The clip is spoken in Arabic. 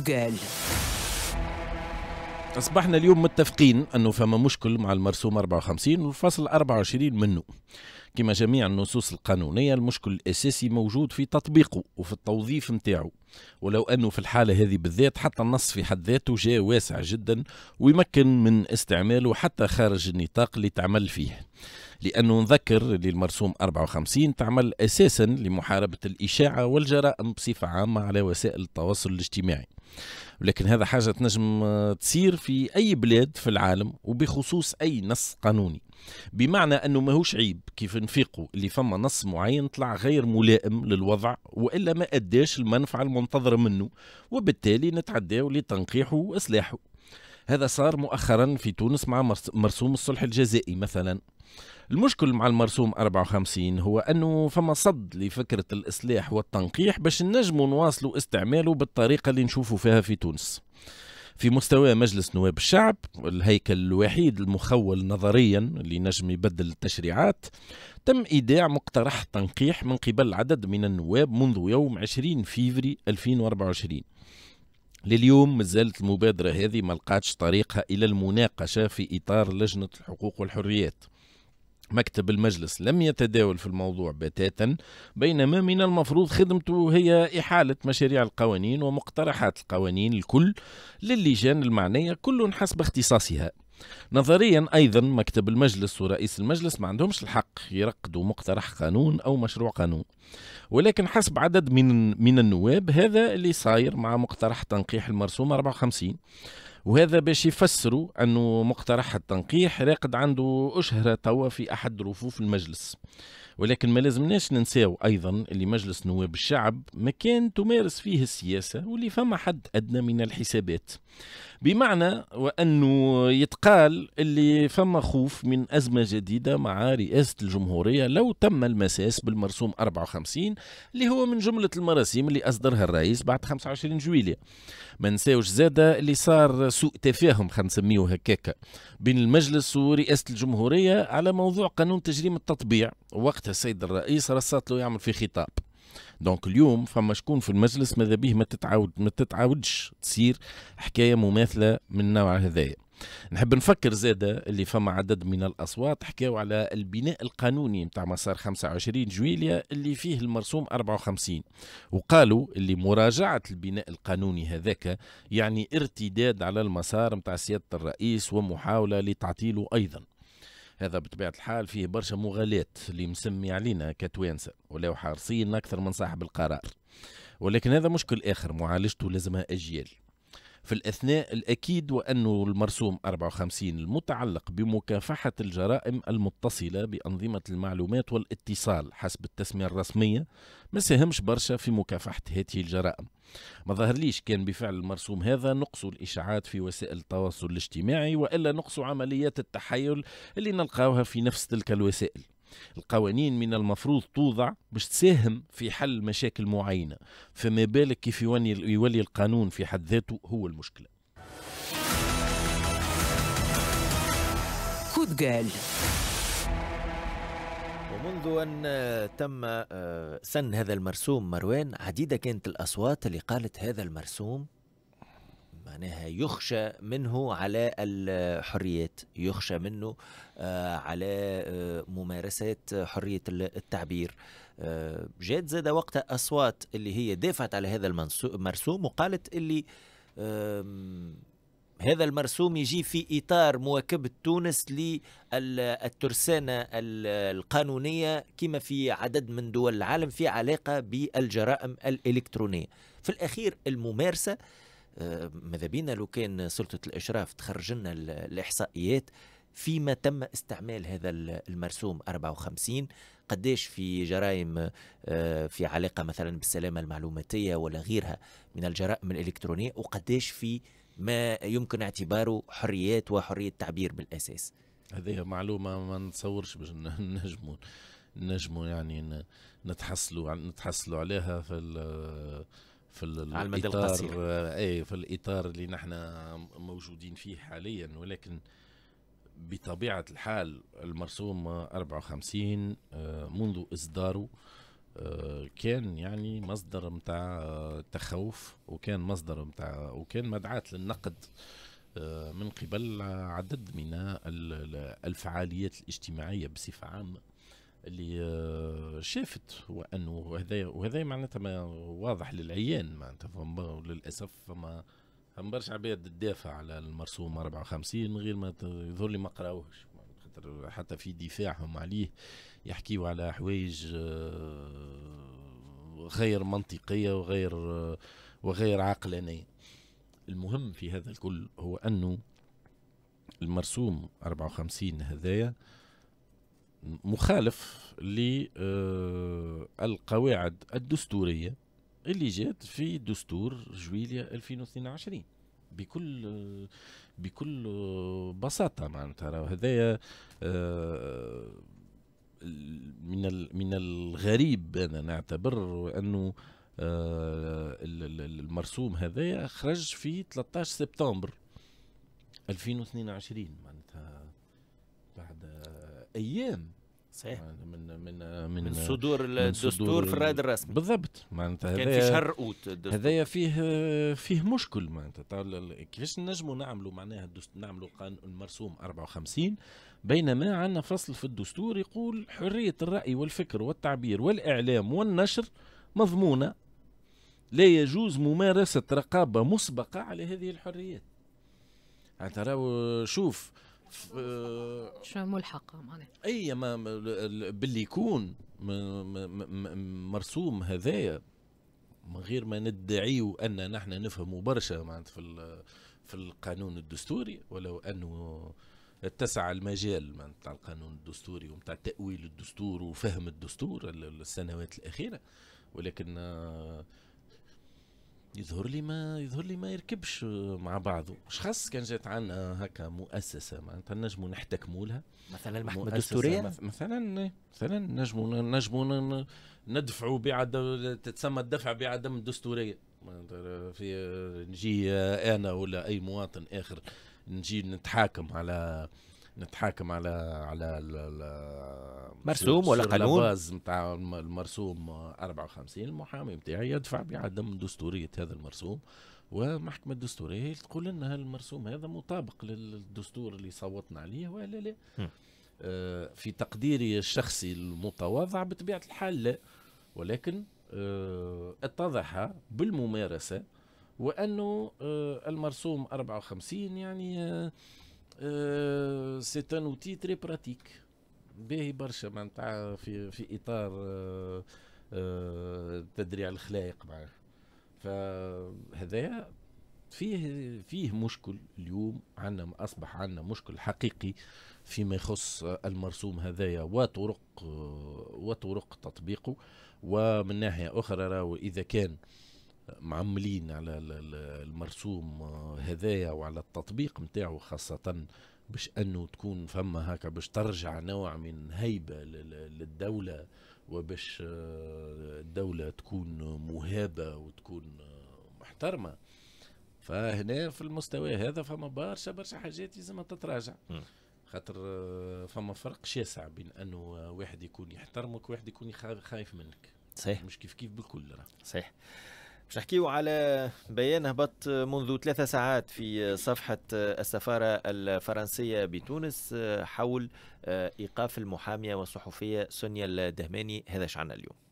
محمود أصبحنا اليوم متفقين أنه فما مشكل مع المرسوم 54 والفصل 24 منه كما جميع النصوص القانونية المشكل الأساسي موجود في تطبيقه وفي التوظيف متاعه ولو أنه في الحالة هذه بالذات حتى النص في حد ذاته جاء واسع جدا ويمكن من استعماله حتى خارج النطاق اللي تعمل فيه لأنه نذكر اللي المرسوم 54 تعمل أساسا لمحاربة الإشاعة والجرائم بصفة عامة على وسائل التواصل الاجتماعي ولكن هذا حاجة تنجم تصير في أي بلاد في العالم وبخصوص أي نص قانوني بمعنى أنه ماهوش عيب كيف نفيقوا اللي فما نص معين طلع غير ملائم للوضع وإلا ما أداش المنفعة المنتظرة منه وبالتالي نتعداو لتنقيحه وإصلاحه هذا صار مؤخرا في تونس مع مرسوم الصلح الجزائي مثلا المشكل مع المرسوم 54 هو أنه فما صد لفكرة الإصلاح والتنقيح باش النجم نواصلوا استعماله بالطريقة اللي نشوفوا فيها في تونس في مستوى مجلس نواب الشعب الهيكل الوحيد المخول نظريا اللي نجم يبدل التشريعات تم إيداع مقترح تنقيح من قبل عدد من النواب منذ يوم 20 فيفري 2024 لليوم مازالت المبادرة هذه ما لقاتش طريقها إلى المناقشة في إطار لجنة الحقوق والحريات مكتب المجلس لم يتداول في الموضوع بتاتا بينما من المفروض خدمته هي إحالة مشاريع القوانين ومقترحات القوانين الكل للجان المعنية كل حسب اختصاصها نظريا ايضا مكتب المجلس ورئيس المجلس ما عندهمش الحق يرقدوا مقترح قانون او مشروع قانون ولكن حسب عدد من من النواب هذا اللي صاير مع مقترح تنقيح المرسوم 54 وهذا باش يفسروا انه مقترح التنقيح راقد عنده اشهر توا في احد رفوف المجلس ولكن ما لازمناش ننساو ايضا اللي مجلس نواب الشعب مكان تمارس فيه السياسه واللي فما حد ادنى من الحسابات بمعنى وانه يتقال اللي فما خوف من ازمه جديده مع رئاسه الجمهوريه لو تم المساس بالمرسوم 54 اللي هو من جمله المراسيم اللي اصدرها الرئيس بعد 25 جويليه ما نساوش زاده اللي صار سوء تفاهم خلينا نسميه بين المجلس ورئاسه الجمهوريه على موضوع قانون تجريم التطبيع وقتها السيد الرئيس رصت له يعمل في خطاب دونك اليوم فما شكون في المجلس ماذا به ما تتعاود ما تتعاودش تصير حكايه مماثله من النوع هذايا نحب نفكر زادة اللي فما عدد من الأصوات حكاو على البناء القانوني نتاع مسار 25 جويليا اللي فيه المرسوم 54 وقالوا اللي مراجعة البناء القانوني هذاك يعني ارتداد على المسار نتاع سيادة الرئيس ومحاولة لتعطيله أيضا هذا بطبيعة الحال فيه برشا مغالاة اللي مسمي علينا كتوانسة ولاو حارسين أكثر من صاحب القرار ولكن هذا مشكل آخر معالجته لازمها أجيال في الأثناء الأكيد وأن المرسوم 54 المتعلق بمكافحة الجرائم المتصلة بأنظمة المعلومات والاتصال حسب التسمية الرسمية ما ساهمش برشا في مكافحة هذه الجرائم ما ظهر ليش كان بفعل المرسوم هذا نقص الإشاعات في وسائل التواصل الاجتماعي وإلا نقص عمليات التحيل اللي نلقاوها في نفس تلك الوسائل القوانين من المفروض توضع باش تساهم في حل مشاكل معينه فما بالك كيف يولي, القانون في حد ذاته هو المشكله خد قال ومنذ أن تم آه، سن هذا المرسوم مروان عديدة كانت الأصوات اللي قالت هذا المرسوم معناها يخشى منه على الحريات يخشى منه آه، على آه، ممارسات حرية التعبير آه، جات زاد وقتها أصوات اللي هي دافعت على هذا المرسوم وقالت اللي هذا المرسوم يجي في إطار مواكبة تونس للترسانة القانونية كما في عدد من دول العالم في علاقة بالجرائم الإلكترونية في الأخير الممارسة آه آه، ماذا بينا لو كان سلطة الإشراف تخرج لنا الإحصائيات فيما تم استعمال هذا المرسوم 54 قديش في جرائم آه، في علاقة مثلا بالسلامة المعلوماتية ولا غيرها من الجرائم الإلكترونية وقديش في ما يمكن اعتباره حريات وحرية تعبير بالأساس هذه معلومة ما نتصورش باش نجمو نجمو يعني نتحصلوا نتحصلوا عليها في في على المدى القصير آه، اي في الاطار اللي نحن موجودين فيه حاليا ولكن بطبيعه الحال المرسوم 54 آه، منذ اصداره آه، كان يعني مصدر متاع تخوف وكان مصدر متاع وكان مدعاة للنقد من قبل عدد من الفعاليات الاجتماعية بصفة عامة اللي آه، شافت وانه وهذا وهذا معناتها ما واضح للعيان معناتها فما للاسف فما فما برشا عباد تدافع على المرسوم 54 من غير ما يظهر لي ما قراوهش خاطر حتى في دفاعهم عليه يحكيوا على حوايج آه، غير منطقيه وغير آه، وغير عقلانيه المهم في هذا الكل هو انه المرسوم 54 هذايا مخالف للقواعد آه، الدستوريه اللي جات في دستور جويليا 2022 بكل بكل بساطه معناتها هذايا آه، من من الغريب انا نعتبر انه آه، المرسوم هذايا خرج في 13 سبتمبر 2022 معناتها بعد ايام صحيح من من من, من صدور الدستور في الرائد الرسمي بالضبط معناتها كان في شهر اوت هذايا فيه فيه مشكل معناتها طيب، كيفاش نجموا نعملوا معناها نعملوا قانون مرسوم 54 بينما عندنا فصل في الدستور يقول حريه الراي والفكر والتعبير والاعلام والنشر مضمونه لا يجوز ممارسه رقابه مسبقه على هذه الحريات يعني ترى شوف آه، شو ملحقه اي ما باللي يكون مرسوم هذايا من غير ما ندعيو ان نحن نفهموا برشا معناتها في في القانون الدستوري ولو انه اتسع المجال معناتها تاع القانون الدستوري ومتاع تاويل الدستور وفهم الدستور السنوات الاخيره ولكن آه، يظهر لي ما يظهر لي ما يركبش مع بعضه مش خاص كان جات عنا هكا مؤسسه معناتها نجموا نحتكموا لها مثلا المحكمه الدستوريه مثلا إيه، مثلا نجموا نجموا ندفعوا بعدم تتسمى الدفع بعدم الدستوريه في نجي انا ولا اي مواطن اخر نجي نتحاكم على نتحاكم على على مرسوم ولا قانون الباز نتاع المرسوم 54 المحامي نتاعي يدفع بعدم دستوريه هذا المرسوم ومحكمة الدستورية هي تقول لنا هل المرسوم هذا مطابق للدستور اللي صوتنا عليه ولا لا آه في تقديري الشخصي المتواضع بطبيعة الحال لا ولكن آه اتضح بالممارسة وأنه آه المرسوم 54 يعني آه سي ان اوتي تري براتيك باهي برشا معناتها في في اطار آه، آه، تدريع الخلايق معناها فهذا فيه فيه مشكل اليوم عندنا اصبح عندنا مشكل حقيقي فيما يخص المرسوم هذايا وطرق آه، وطرق تطبيقه ومن ناحيه اخرى راهو اذا كان آه معملين على المرسوم هذايا آه، وعلى التطبيق نتاعو خاصة باش انه تكون فما هكا باش ترجع نوع من هيبة للدولة وباش آه، الدولة تكون مهابة وتكون آه، محترمة فهنا في المستوى هذا فما برشا برشا حاجات لازم تتراجع خاطر فما فرق شاسع بين انه واحد يكون يحترمك وواحد يكون خايف منك صحيح مش كيف كيف بالكل راه صحيح باش نحكيو على بيان هبط منذ ثلاثة ساعات في صفحة السفارة الفرنسية بتونس آه، حول آه، إيقاف المحامية والصحفية سونيا الدهماني هذا شعنا اليوم